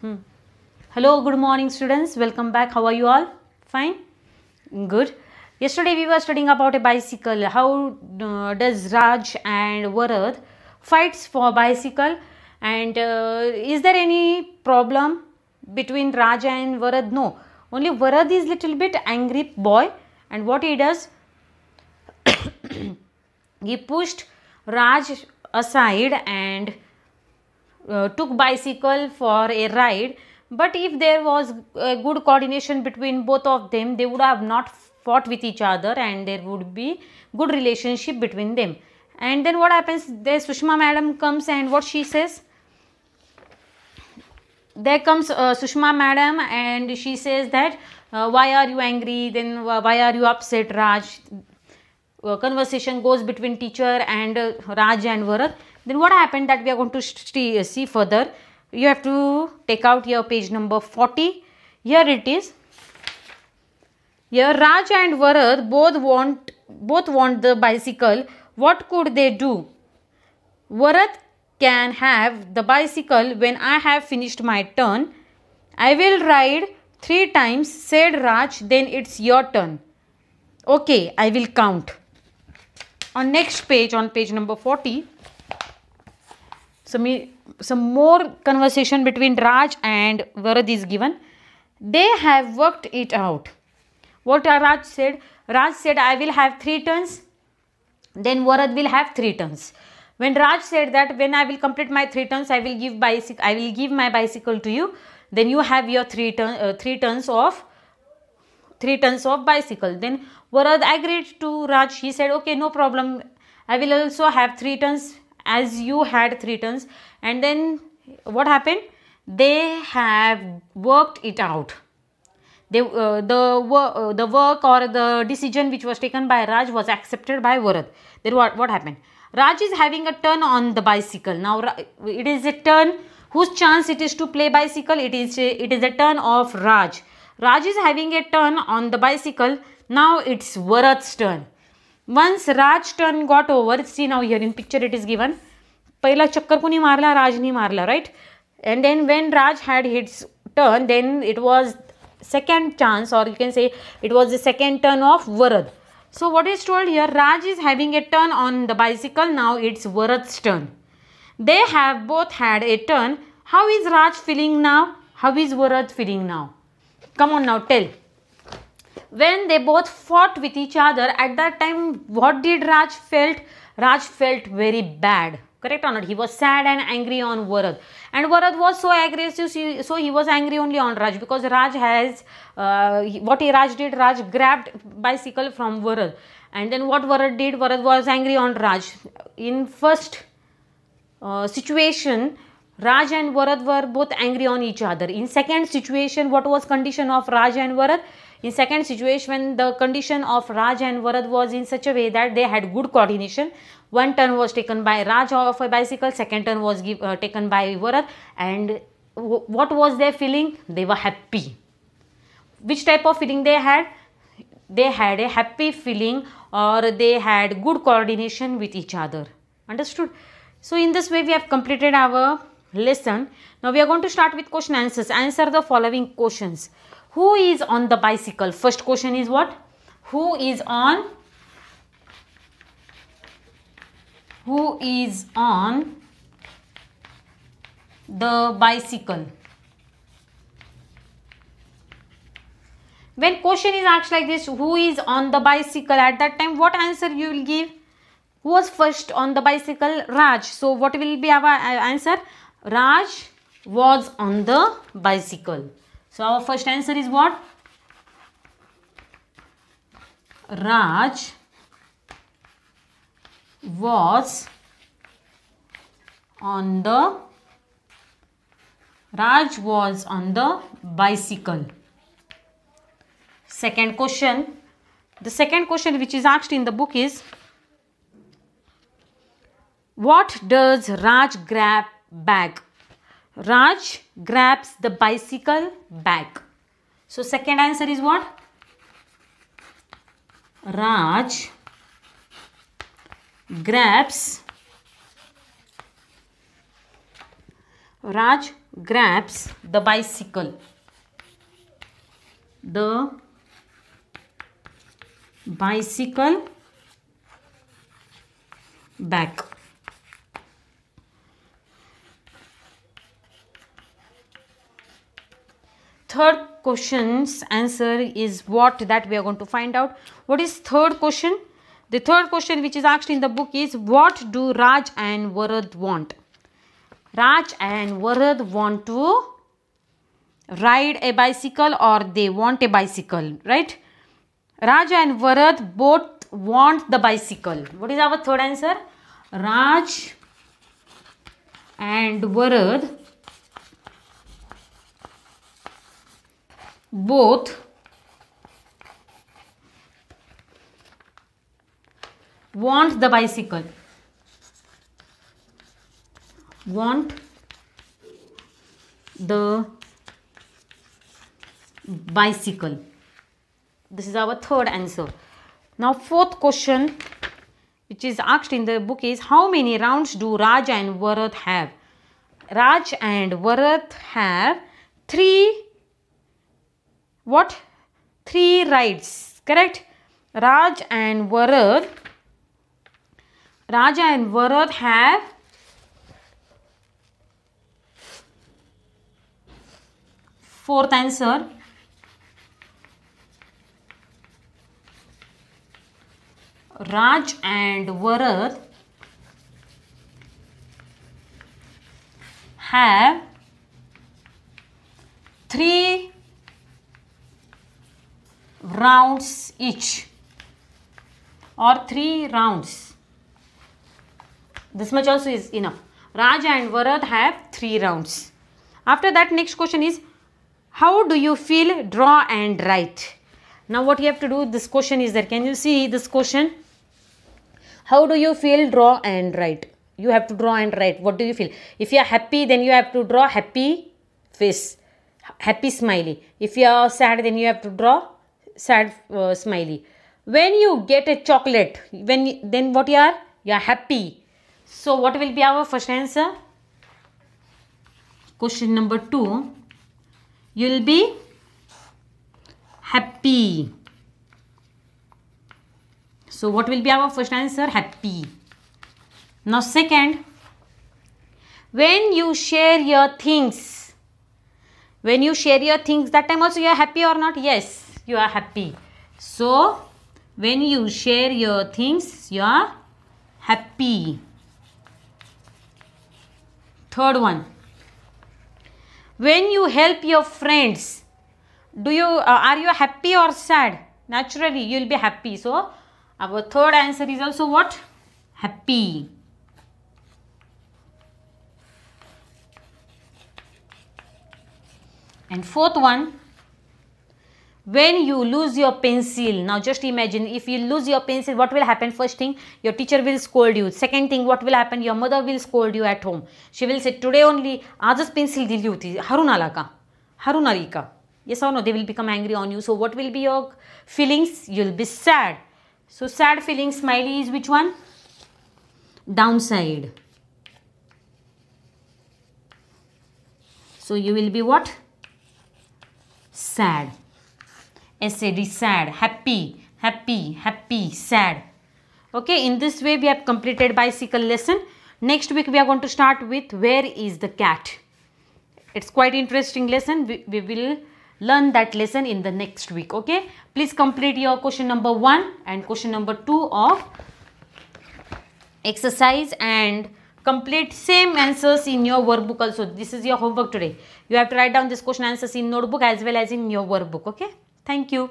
Hmm? hmm. Hello, good morning students. Welcome back. How are you all? Fine? Good. Yesterday we were studying about a bicycle. How uh, does Raj and Varad fights for bicycle and uh, is there any problem between Raj and Varad? No. Only Varad is little bit angry boy and what he does? he pushed Raj aside and uh, took bicycle for a ride but if there was a good coordination between both of them they would have not fought with each other and there would be good relationship between them and then what happens there sushma madam comes and what she says there comes uh, sushma madam and she says that uh, why are you angry then uh, why are you upset raj uh, conversation goes between teacher and uh, raj and varad then what happened that we are going to uh, see further. You have to take out your page number 40. Here it is. Here Raj and Varad both want both want the bicycle. What could they do? Varad can have the bicycle when I have finished my turn. I will ride three times, said Raj, then it's your turn. Okay, I will count. On next page, on page number 40, some, some more conversation between Raj and Varad is given. They have worked it out. What Raj said? Raj said, I will have three turns. Then Varad will have three turns. When Raj said that when I will complete my three turns, I will give bicycle. I will give my bicycle to you. Then you have your three turn, uh, three turns of three tons of bicycle. Then Varad agreed to Raj. He said, okay, no problem. I will also have three tons as you had three turns, and then what happened they have worked it out they, uh, the, uh, the work or the decision which was taken by Raj was accepted by Varad. Then what, what happened? Raj is having a turn on the bicycle. Now it is a turn whose chance it is to play bicycle. It is a, it is a turn of Raj. Raj is having a turn on the bicycle. Now it's Varad's turn once Raj turn got over, see now here in picture it is given. Pehla chakkar kuni marla, Raj ni marla, right? And then when Raj had his turn, then it was second chance or you can say it was the second turn of Varad. So what is told here, Raj is having a turn on the bicycle, now it's Varad's turn. They have both had a turn. How is Raj feeling now? How is Varad feeling now? Come on now, tell when they both fought with each other at that time what did raj felt raj felt very bad correct or not he was sad and angry on varad and varad was so aggressive so he was angry only on raj because raj has uh, what he raj did raj grabbed bicycle from varad and then what varad did varad was angry on raj in first uh, situation Raj and Varad were both angry on each other. In second situation, what was condition of Raj and Varad? In second situation, the condition of Raj and Varad was in such a way that they had good coordination. One turn was taken by Raj of a bicycle, second turn was give, uh, taken by Varad and what was their feeling? They were happy. Which type of feeling they had? They had a happy feeling or they had good coordination with each other. Understood? So, in this way we have completed our lesson. Now, we are going to start with question answers. Answer the following questions. Who is on the bicycle? First question is what? Who is on? Who is on the bicycle? When question is asked like this, who is on the bicycle? At that time, what answer you will give? Who was first on the bicycle? Raj. So, what will be our uh, answer? Raj was on the bicycle. So our first answer is what? Raj was on the Raj was on the bicycle. Second question. The second question which is asked in the book is What does Raj grab bag Raj grabs the bicycle back. So second answer is what? Raj grabs Raj grabs the bicycle. The bicycle back. third question's answer is what that we are going to find out. What is third question? The third question which is asked in the book is what do Raj and Varad want? Raj and Varad want to ride a bicycle or they want a bicycle, right? Raj and Varad both want the bicycle. What is our third answer? Raj and Varad both want the bicycle want the bicycle this is our third answer now fourth question which is asked in the book is how many rounds do Raj and varad have Raj and varad have three what three rides correct Raj and Varad Raja and Varad have fourth answer Raj and Varad have three rounds each or 3 rounds. This much also is enough. Raj and Varad have 3 rounds. After that next question is how do you feel draw and write? Now what you have to do this question is there. Can you see this question? How do you feel draw and write? You have to draw and write. What do you feel? If you are happy then you have to draw happy face happy smiley. If you are sad then you have to draw sad uh, smiley when you get a chocolate when then what you are you are happy so what will be our first answer question number 2 you will be happy so what will be our first answer happy now second when you share your things when you share your things that time also you are happy or not yes you are happy so when you share your things you are happy third one when you help your friends do you uh, are you happy or sad naturally you will be happy so our third answer is also what happy and fourth one when you lose your pencil now just imagine if you lose your pencil what will happen first thing your teacher will scold you second thing what will happen your mother will scold you at home she will say today only aaj pencil dili hoti harun ala ka harun ka yes or no they will become angry on you so what will be your feelings you'll be sad so sad feeling smiley is which one downside so you will be what sad sad, sad, happy, happy, happy, sad. Okay, in this way we have completed bicycle lesson. Next week we are going to start with where is the cat. It's quite interesting lesson. We, we will learn that lesson in the next week. Okay, please complete your question number 1 and question number 2 of exercise and complete same answers in your workbook also. This is your homework today. You have to write down this question answers in notebook as well as in your workbook. Okay. Thank you.